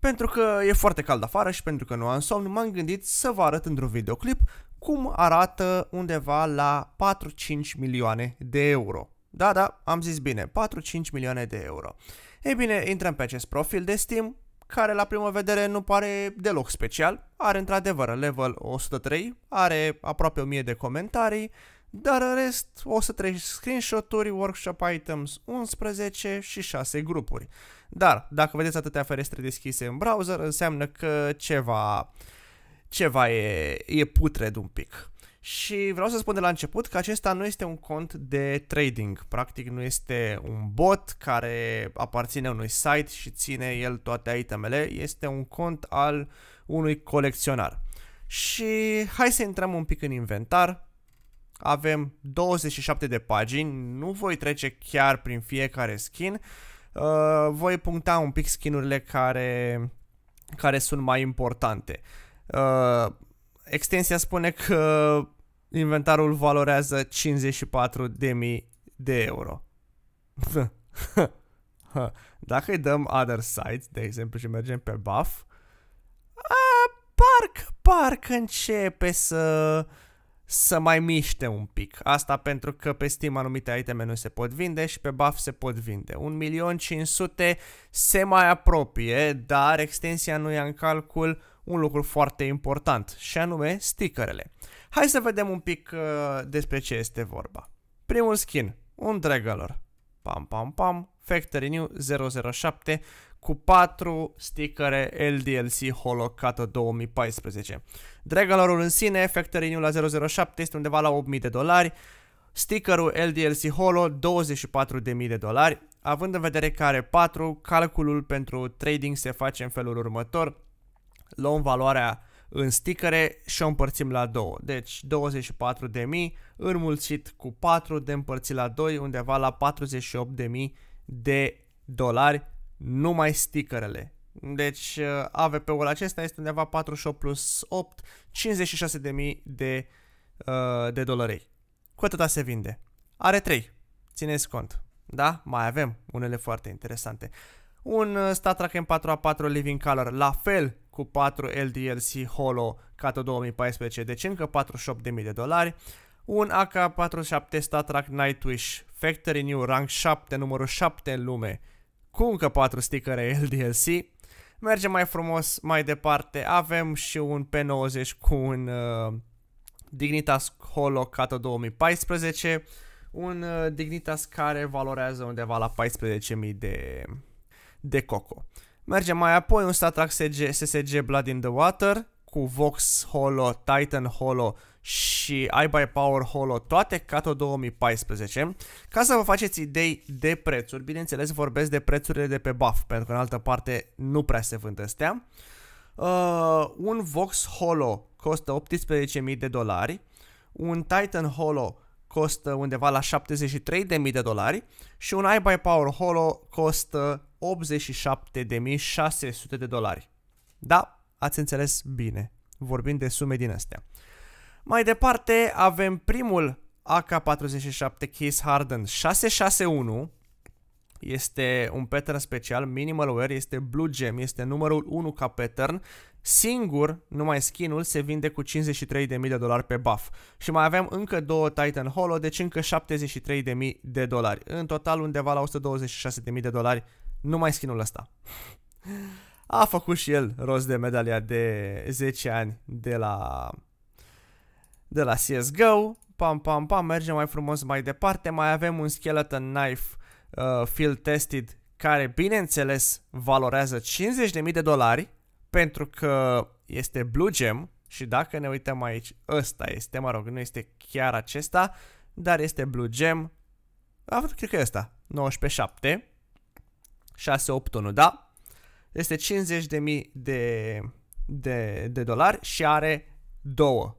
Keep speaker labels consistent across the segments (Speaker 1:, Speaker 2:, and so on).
Speaker 1: Pentru că e foarte cald afară și pentru că nu am somn, m-am gândit să vă arăt într-un videoclip cum arată undeva la 4-5 milioane de euro. Da, da, am zis bine, 4-5 milioane de euro. Ei bine, intrăm pe acest profil de Steam, care la primă vedere nu pare deloc special. Are într-adevăr level 103, are aproape 1000 de comentarii, dar în rest treci screenshot-uri, workshop items 11 și 6 grupuri. Dar dacă vedeți atâtea ferestre deschise în browser, înseamnă că ceva, ceva e, e putred un pic. Și vreau să spun de la început că acesta nu este un cont de trading, practic nu este un bot care aparține unui site și ține el toate itemele, este un cont al unui colecționar. Și hai să intrăm un pic în inventar, avem 27 de pagini, nu voi trece chiar prin fiecare skin, uh, voi puncta un pic skinurile care, care sunt mai importante. Uh, extensia spune că inventarul valorează 54.000 de euro. Dacă îi dăm other sites, de exemplu, și mergem pe buff, a, parcă, parcă începe să să mai miște un pic. Asta pentru că pe Steam anumite iteme nu se pot vinde și pe buff se pot vinde. 1.500.000 se mai apropie, dar extensia nu ia în calcul un lucru foarte important și anume stickerele. Hai să vedem un pic uh, despre ce este vorba. Primul skin, un Dragalor. Pam, pam, pam, Factory New 007 cu 4 stickere LDLC Holocata 2014. Dragalorul în sine, factory new la 007, este undeva la 8000 de dolari, stickerul LDLC Holo 24.000 de dolari, având în vedere că are 4, calculul pentru trading se face în felul următor, luăm valoarea în stickere și o împărțim la 2. Deci 24.000 înmulțit cu 4 de împărțit la 2 undeva la 48.000 de dolari numai stickerele. Deci uh, AVP-ul acesta este undeva 48 plus 8, 56.000 de, de, uh, de dolari. Cu atâta se vinde. Are 3. Țineți cont. Da? Mai avem unele foarte interesante. Un uh, Star Trek M4A4 Living Color, la fel cu 4 LDLC Holo Cato 2014, deci încă 48.000 de dolari. Un AK-47 Star Trek Nightwish Factory New Rank 7, numărul 7 în lume, cu încă 4 stickere LDLC. Mergem mai frumos mai departe, avem și un P90 cu un uh, Dignitas Holo Cato 2014, un uh, Dignitas care valorează undeva la 14.000 de, de coco. Mergem mai apoi, un Statrax SSG Blood in the Water cu Vox Holo, Titan Holo și iBuy Power Holo, toate Cato 2014, ca să vă faceți idei de prețuri. Bineînțeles, vorbesc de prețurile de pe BAF, pentru că în altă parte nu prea se vând astea. Uh, un Vox Holo costă 18.000 de dolari, un Titan Holo costă undeva la 73.000 de dolari și un iBuy Power Holo costă 87.600 de dolari. Da, ați înțeles bine, vorbim de sume din astea. Mai departe avem primul AK-47 Case Harden 661. Este un pattern special, minimal wear, este blue gem, este numărul 1 ca pattern. Singur, numai skinul se vinde cu 53.000 de dolari pe buff. Și mai avem încă două Titan Holo, deci încă 73.000 de dolari. În total undeva la 126.000 de dolari numai skinul ăsta. A făcut și el rost de medalia de 10 ani de la de la CSGO, pam, pam, pam, mergem mai frumos mai departe, mai avem un skeleton knife uh, field tested care, bineînțeles, valorează 50.000 de dolari pentru că este blue gem și dacă ne uităm aici, ăsta este, mă rog, nu este chiar acesta, dar este blue gem, a, cred că e ăsta, 197, 681, da? Este 50.000 de, de, de dolari și are două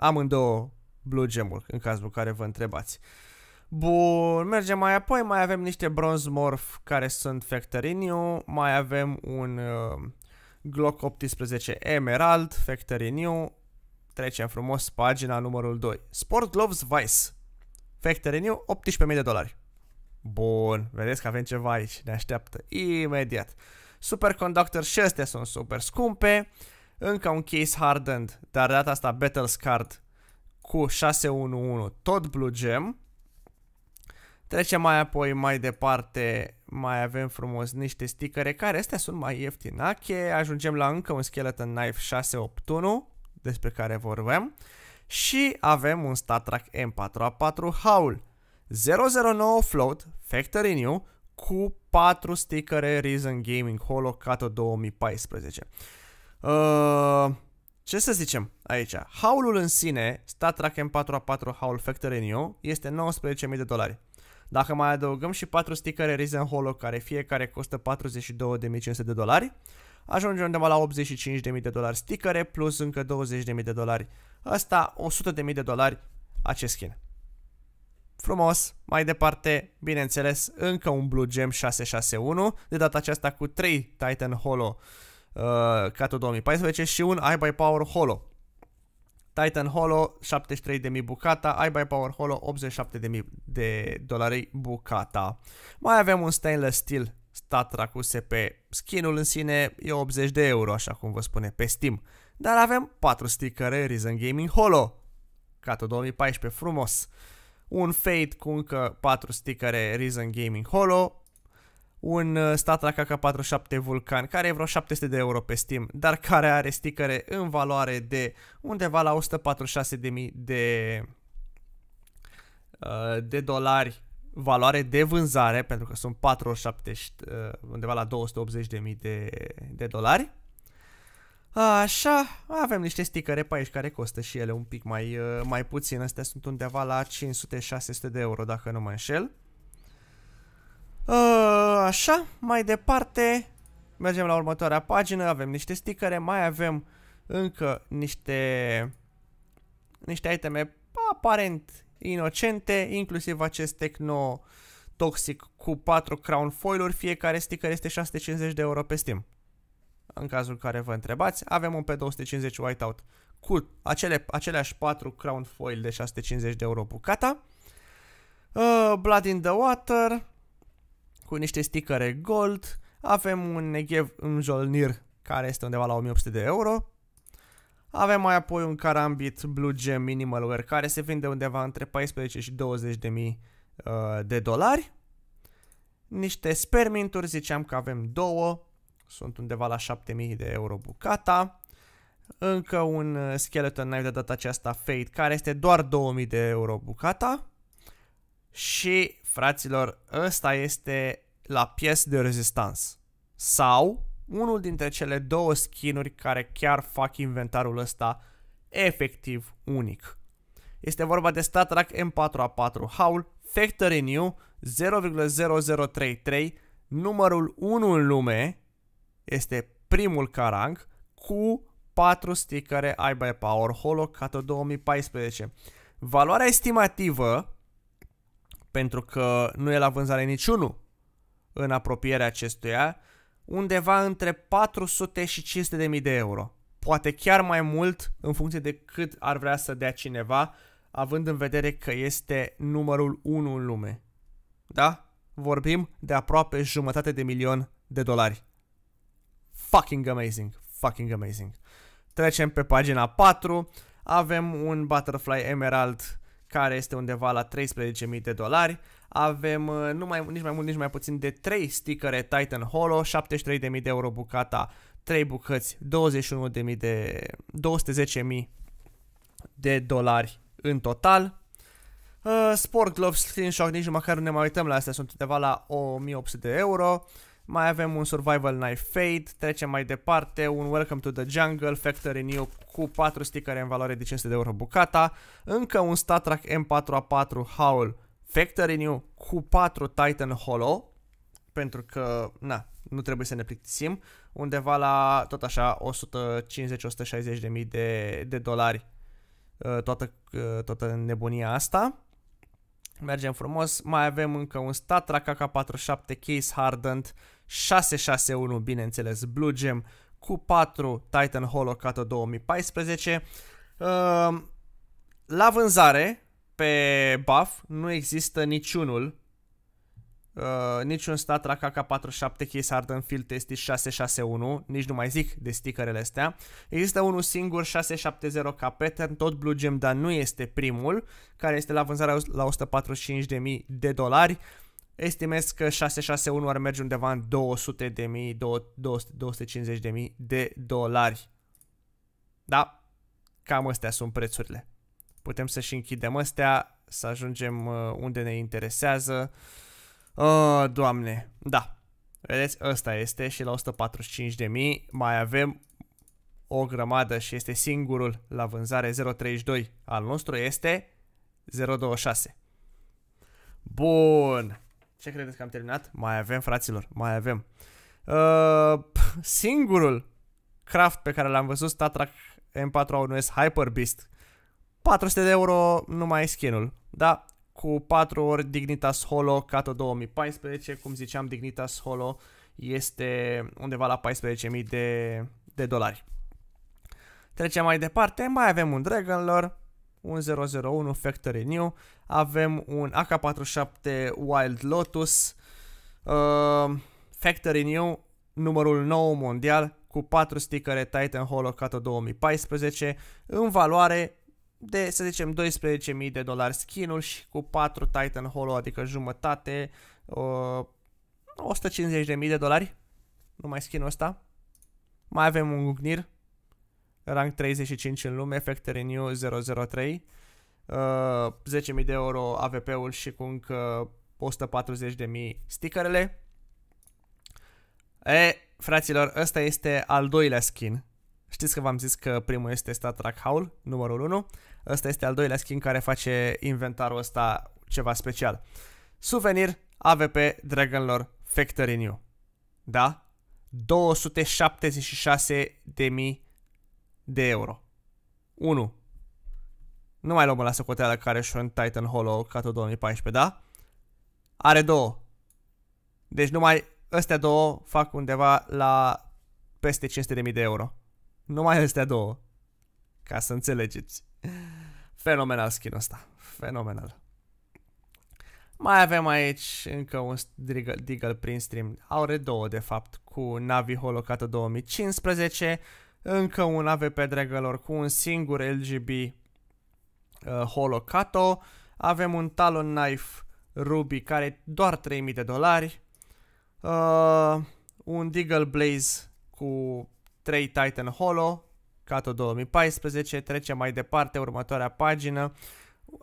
Speaker 1: amândouă Blue Gemul, în cazul în care vă întrebați. Bun, mergem mai apoi, mai avem niște Bronze Morph care sunt Factoriniu, mai avem un uh, Glock 18 Emerald Factoriniu, trecem frumos pagina numărul 2. Sport Gloves Vice, Factoriniu, 18.000 de dolari. Bun, vedeți că avem ceva aici, ne așteaptă imediat. Superconductor și astea sunt super scumpe. Uh, încă un case hardened, dar data asta battle scarred cu 6-1-1, tot blue gem. Trecem mai apoi mai departe, mai avem frumos niște sticăre care astea sunt mai ieftinache. Ajungem la încă un Skeleton Knife 681 despre care vorbeam și avem un Star Trek M4A4 Howl 009 Float Factory New cu 4 stickere Reason Gaming Holo Cato 2014. Uh, ce să zicem aici? Haulul în sine, Star Trek M4A4 Haul Factor New, este 19.000 de dolari. Dacă mai adăugăm și 4 stickere Risen Holo, care fiecare costă 42.500 de dolari, ajunge undeva la 85.000 de dolari stickere, plus încă 20.000 de dolari. Asta 100.000 de dolari acest skin. Frumos, mai departe, bineînțeles, încă un Blue Gem 661, de data aceasta cu 3 Titan Holo Uh, Cato 2014 și un by Power Holo. Titan Holo 73.000 bucata, by Power Holo 87.000 de dolari bucata. Mai avem un stainless steel Statra cu SP. Skinul în sine e 80 de euro, așa cum vă spune pe Steam. Dar avem 4 stickere Reason Gaming Holo, Cato 2014, frumos. Un Fate cu încă 4 stickere Reason Gaming Holo, un uh, stat la KK47 Vulcan, care e vreo 700 de euro pe Steam, dar care are sticăre în valoare de undeva la 146.000 de, de uh, de dolari valoare de vânzare, pentru că sunt 47 uh, undeva la 280.000 de, de dolari. Așa, avem niște sticăre pe aici care costă și ele un pic mai, mai puțin. Astea sunt undeva la 500-600 de euro, dacă nu mă înșel. Uh, Așa, mai departe, mergem la următoarea pagină, avem niște stickere, mai avem încă niște, niște iteme aparent inocente, inclusiv acest Tecno Toxic cu 4 crown foil-uri, fiecare sticker este 650 de euro pe Steam. În cazul în care vă întrebați, avem un pe 250 Whiteout cu acele, aceleași 4 crown foil de 650 de euro bucata. Uh, Blood in the Water, cu niște stickere gold, avem un Negev Jolnir care este undeva la 1800 de euro, avem mai apoi un Karambit Blue Gem Minimalware care se vinde undeva între 14 și 20 de mii uh, de dolari, niște sperminturi, ziceam că avem două, sunt undeva la 7000 de euro bucata, încă un uh, Skeleton Knife de data aceasta Fate, care este doar 2000 de euro bucata și Fraților, ăsta este la pies de rezistanță. Sau unul dintre cele două skinuri care chiar fac inventarul ăsta efectiv unic. Este vorba de Trek M4A4 Haul Factory New 0,0033, numărul 1 în lume, este primul carang cu 4 stickere iBuyPower Holo Cato 2014. Valoarea estimativă pentru că nu e la vânzare niciunul în apropierea acestuia, undeva între 400 și 500 de mii de euro. Poate chiar mai mult în funcție de cât ar vrea să dea cineva, având în vedere că este numărul 1 în lume. Da? Vorbim de aproape jumătate de milion de dolari. Fucking amazing, fucking amazing. Trecem pe pagina 4, avem un Butterfly Emerald care este undeva la 13.000 de dolari. Avem uh, nu mai, nici mai mult, nici mai puțin de 3 stickere Titan Holo, 73.000 de euro bucata, 3 bucăți, 21.000 de 210.000 de dolari în total. Uh, Sport Gloves, Slingshot, nici măcar nu ne mai uităm la astea, sunt undeva la 1800 de euro. Uh, mai avem un Survival Knife Fade, trecem mai departe, un Welcome to the Jungle, Factory New cu 4 stickere în valoare de 500 de euro bucata, încă un Star Trek M4A4 Howl Factory New cu 4 Titan Hollow, pentru că, na, nu trebuie să ne plictisim, undeva la tot așa 150-160 de mii de, de dolari uh, toată, uh, toată nebunia asta. Mergem frumos, mai avem încă un Statra KK47 Case Hardened, 661 bineînțeles Blue Gem, cu 4 Titan Holocato 2014. Ehm, la vânzare pe buff nu există niciunul Uh, niciun stat la KK47 Case Hardened Field Test 661, nici nu mai zic de stickerele astea. Există unul singur 670K Pattern, tot Blue Gem, dar nu este primul, care este la vânzare la 145.000 de dolari. Estimez că 661 ar merge undeva în 200.000, 250.000 de dolari. Da, cam astea sunt prețurile. Putem să și închidem astea, să ajungem uh, unde ne interesează. Uh, Oh, doamne, da. Vedeți, ăsta este și la 145.000 mai avem o grămadă și este singurul la vânzare 032 al nostru este 026. Bun. Ce credeți că am terminat? Mai avem, fraților, mai avem. Uh, singurul craft pe care l-am văzut, Statrac M4A1S Hyper Beast. 400 de euro numai skinul, da, cu 4 ori Dignitas Holo Cato 2014, cum ziceam Dignitas Holo este undeva la 14.000 de, de dolari. Trecem mai departe, mai avem un Dragonlord, un 001 Factory New, avem un AK-47 Wild Lotus, uh, Factory New, numărul 9 mondial, cu 4 stickere Titan Holo Cato 2014, în valoare de, să zicem, 12.000 de dolari skinul și cu 4 Titan Hollow, adică jumătate, uh, 150.000 de dolari, numai skinul ăsta. Mai avem un Gugnir, rang 35 în lume, Factor Renew 003, uh, 10.000 de euro AVP-ul și cu încă 140.000 stickerele. E, fraților, ăsta este al doilea skin. Știți că v-am zis că primul este Star Trek Howl, numărul 1. Ăsta este al doilea skin care face inventarul ăsta ceva special. Suvenir AVP Dragonlord Factory New. Da? 276.000 de euro. 1. Nu mai luăm la socoteală care și un Titan Hollow ca tot 2014, da? Are două. Deci numai astea două fac undeva la peste 500.000 de euro. Numai astea două. Ca să înțelegeți. Fenomenal skin ăsta. Fenomenal. Mai avem aici încă un Deagle, Deagle prin stream. Aure 2, de fapt, cu Navi Holocată 2015. Încă un AVP Dragalor cu un singur LGB uh, Holocato. Avem un Talon Knife Ruby care doar 3000 de dolari. Uh, un Deagle Blaze cu 3 Titan Holo Cato 2014, trecem mai departe, următoarea pagină.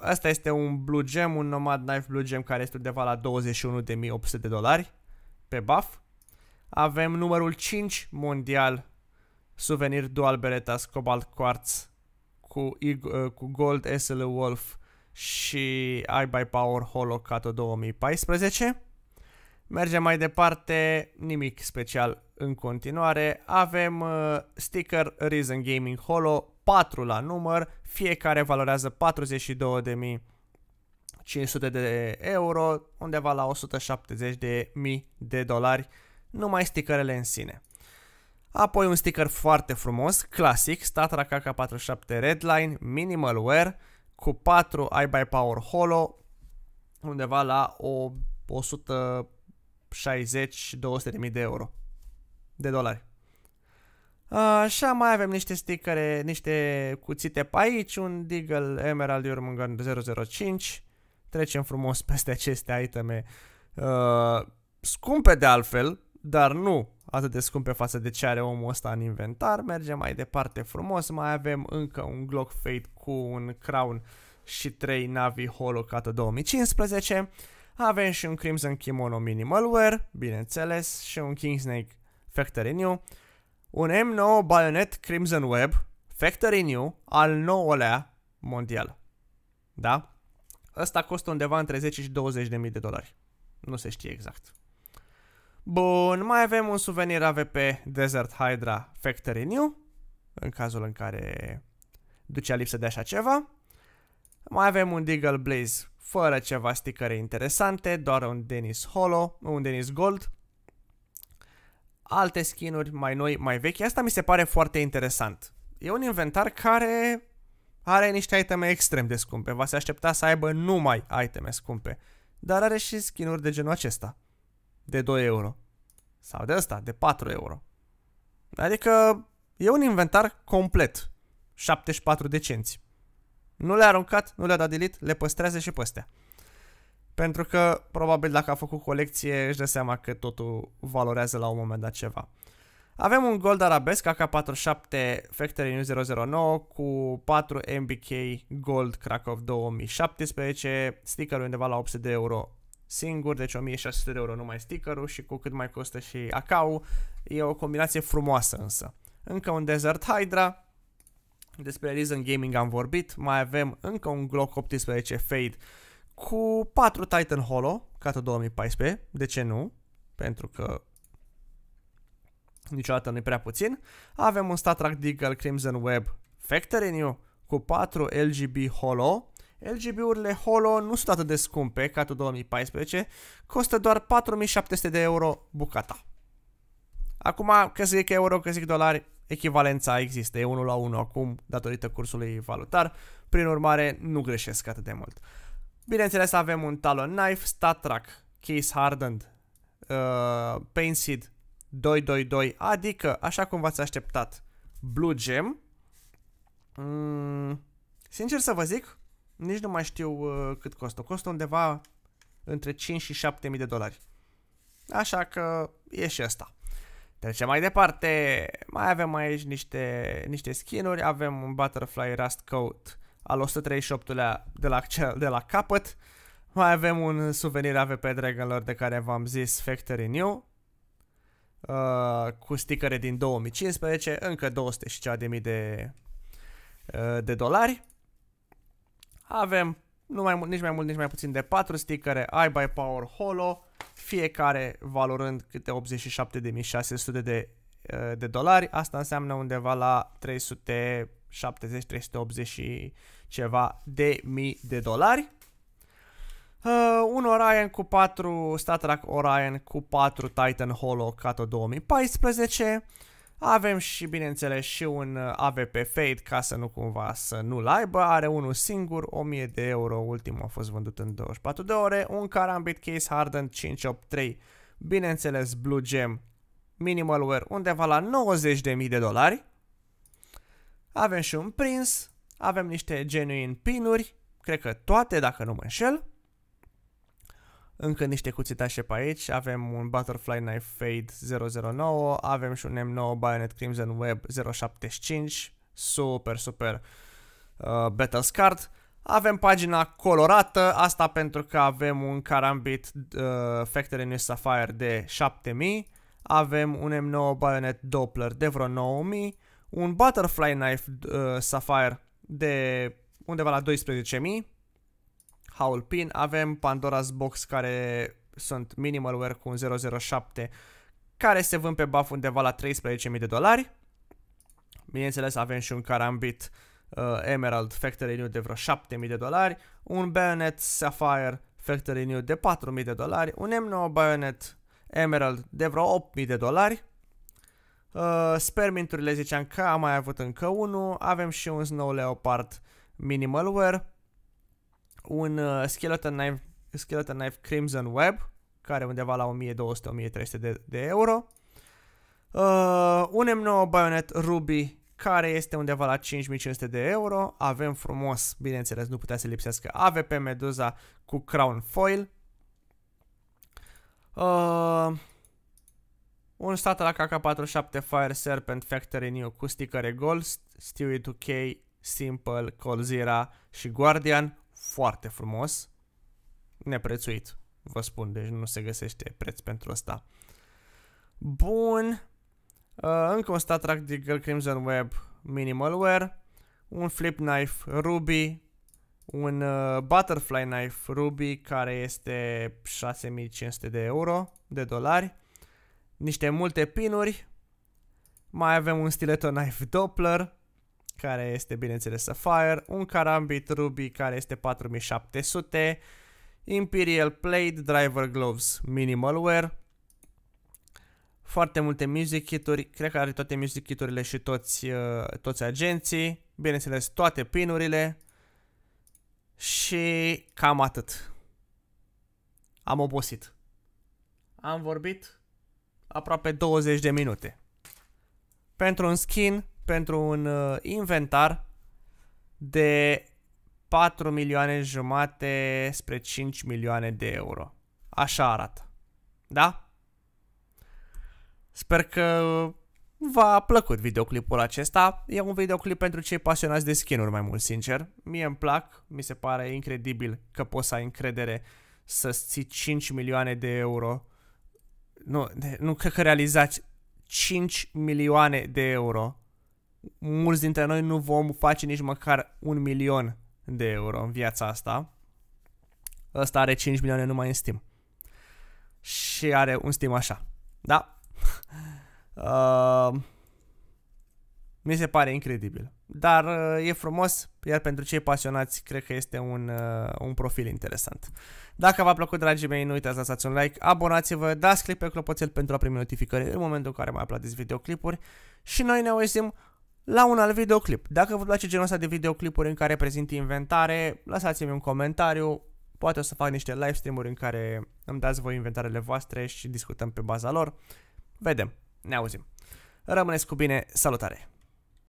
Speaker 1: Asta este un Blue Gem, un Nomad Knife Blue Gem care este undeva la 21.800 de dolari pe buff. Avem numărul 5 mondial souvenir dual beretas Cobalt Quartz cu, uh, cu Gold SL Wolf și I by Power Holo Cato 2014. Mergem mai departe, nimic special în continuare. Avem uh, sticker Reason Gaming Holo, 4 la număr, fiecare valorează 42.500 de euro, undeva la 170.000 de de dolari, numai stickerele în sine. Apoi un sticker foarte frumos, clasic, Statra KK47 Redline, Minimal Wear, cu 4 by Power Holo, undeva la o 100 60-200.000 de euro. De dolari. Așa, mai avem niște stickere, niște cuțite pe aici, un Deagle Emerald Urmungan 005. Trecem frumos peste aceste iteme. Uh, scumpe de altfel, dar nu atât de scumpe față de ce are omul ăsta în inventar. Mergem mai departe frumos, mai avem încă un Glock Fate cu un crown și 3 Navi Holocată 2015. Avem și un Crimson Kimono Minimal Wear, bineînțeles, și un Kingsnake Factory New, un M9 Bayonet Crimson Web Factory New al 9-lea mondial. Da? Ăsta costă undeva între 10 și 20 de mii de dolari. Nu se știe exact. Bun, mai avem un suvenir AVP Desert Hydra Factory New, în cazul în care ducea lipsă de așa ceva. Mai avem un Deagle Blaze fără ceva sticăre interesante, doar un Denis Holo, un Denis Gold, alte skinuri mai noi, mai vechi. Asta mi se pare foarte interesant. E un inventar care are niște iteme extrem de scumpe. va se aștepta să aibă numai iteme scumpe. Dar are și skinuri de genul acesta. De 2 euro. Sau de ăsta, de 4 euro. Adică e un inventar complet. 74 de cenți. Nu le-a aruncat, nu le-a dat delete, le păstrează și păstea. Pentru că probabil dacă a făcut colecție își dă seama că totul valorează la un moment dat ceva. Avem un Gold Arabesc AK47 Factory New 009 cu 4 MBK Gold Krakow 2017, sticker undeva la 800 de euro singur, deci 1600 de euro numai stickerul și cu cât mai costă și acau. E o combinație frumoasă însă. Încă un Desert Hydra, despre Reason Gaming am vorbit, mai avem încă un Glock 18 Fade cu 4 Titan Holo, cata 2014, de ce nu? Pentru că niciodată nu-i prea puțin. Avem un StatRack Deagle Crimson Web Factory New cu 4 LGB Holo. LGB-urile Holo nu sunt atât de scumpe ca 2014, costă doar 4700 de euro bucata. Acum, că zic euro, că zic dolari, Echivalența există, e 1 la 1 acum datorită cursului valutar, prin urmare nu greșesc atât de mult. Bineînțeles avem un Talon Knife, Statrack, Case Hardened, uh, Painted 222, adică, așa cum v-ați așteptat, Blue Gem. Mm, sincer să vă zic, nici nu mai știu uh, cât costă. Costă undeva între 5 și 7 mii de dolari. Așa că e și asta. Trecem mai departe, mai avem aici niște, niște skinuri, avem un Butterfly Rust Coat al 138-lea de la, de la capăt, mai avem un suvenir AVP Dragonlord de care v-am zis Factory New, uh, cu sticăre din 2015, încă 200 și cea de mii de, uh, de dolari. Avem nu mai, nici mai mult, nici mai puțin de 4 stickere, I by Power Holo, fiecare valorând câte 87.600 de, eh, de dolari, asta înseamnă undeva la 370-380 ceva de mii de dolari. Uh, un Orion cu 4, Statrac Orion cu 4 Titan Holo Cato 2014, avem și, bineînțeles, și un uh, AVP Fade, ca să nu cumva să nu-l aibă. Are unul singur, 1000 de euro, ultimul a fost vândut în 24 de ore. Un Karambit Case Hardened 583, bineînțeles Blue Gem Minimal Wear, undeva la 90.000 de dolari. Avem și un Prince avem niște genuine pinuri, cred că toate, dacă nu mă înșel. Încă niște cuțitașe pe aici, avem un Butterfly Knife Fade 009, avem și un M9 Bayonet Crimson Web 075, super, super uh, battle Card. Avem pagina colorată, asta pentru că avem un Karambit uh, Factory New Sapphire de 7000, avem un M9 Bayonet Doppler de vreo 9000, un Butterfly Knife uh, Sapphire de undeva la 12000, Howl Pin, avem Pandora's Box care sunt minimalware cu un 007 care se vând pe buff undeva la 13.000 de dolari. Bineînțeles avem și un Karambit uh, Emerald Factory New de vreo 7.000 de dolari, un Bayonet Sapphire Factory New de 4.000 de dolari, un M9 Bayonet Emerald de vreo 8.000 de dolari. Uh, sperminturile ziceam că am mai avut încă unul, avem și un Snow Leopard Minimalware, un uh, Skeleton, Knife, Skeleton Knife Crimson Web, care undeva la 1200-1300 de, de euro. Uh, un M9 Bayonet Ruby, care este undeva la 5500 de euro. Avem frumos, bineînțeles, nu putea să lipsească AVP Meduza cu Crown Foil. Uh, un stat la KK47 Fire Serpent Factory New cu Regol, Gold, Stewie 2K, Simple, Colzira și Guardian, foarte frumos, neprețuit, vă spun, deci nu se găsește preț pentru asta. Bun, uh, încă un stat de Girl Crimson Web Minimalware, un Flip Knife Ruby, un uh, Butterfly Knife Ruby care este 6500 de euro, de dolari, niște multe pinuri, mai avem un stiletto knife Doppler, care este bineînțeles Sapphire, un Karambit Ruby care este 4700, Imperial Plate, Driver Gloves, Minimal Wear, foarte multe music kituri, cred că are toate music kiturile și toți, uh, toți agenții, bineînțeles toate pinurile și cam atât. Am obosit. Am vorbit aproape 20 de minute. Pentru un skin pentru un uh, inventar de 4 milioane jumate spre 5 milioane de euro. Așa arată. Da? Sper că v-a plăcut videoclipul acesta. E un videoclip pentru cei pasionați de skin mai mult, sincer. Mie îmi plac, mi se pare incredibil că poți să ai încredere să ții 5 milioane de euro. Nu, de, nu cred că realizați 5 milioane de euro mulți dintre noi nu vom face nici măcar un milion de euro în viața asta. Ăsta are 5 milioane numai în Steam. Și are un Steam așa. Da? uh, mi se pare incredibil. Dar uh, e frumos, iar pentru cei pasionați, cred că este un, uh, un profil interesant. Dacă v-a plăcut, dragii mei, nu uitați să lăsați un like, abonați-vă, dați click pe clopoțel pentru a primi notificări în momentul în care mai uploadez videoclipuri și noi ne auzim la un alt videoclip. Dacă vă place genul ăsta de videoclipuri în care prezint inventare, lăsați-mi un comentariu, poate o să fac niște live stream-uri în care îmi dați voi inventarele voastre și discutăm pe baza lor. Vedem, ne auzim. Rămâneți cu bine, salutare!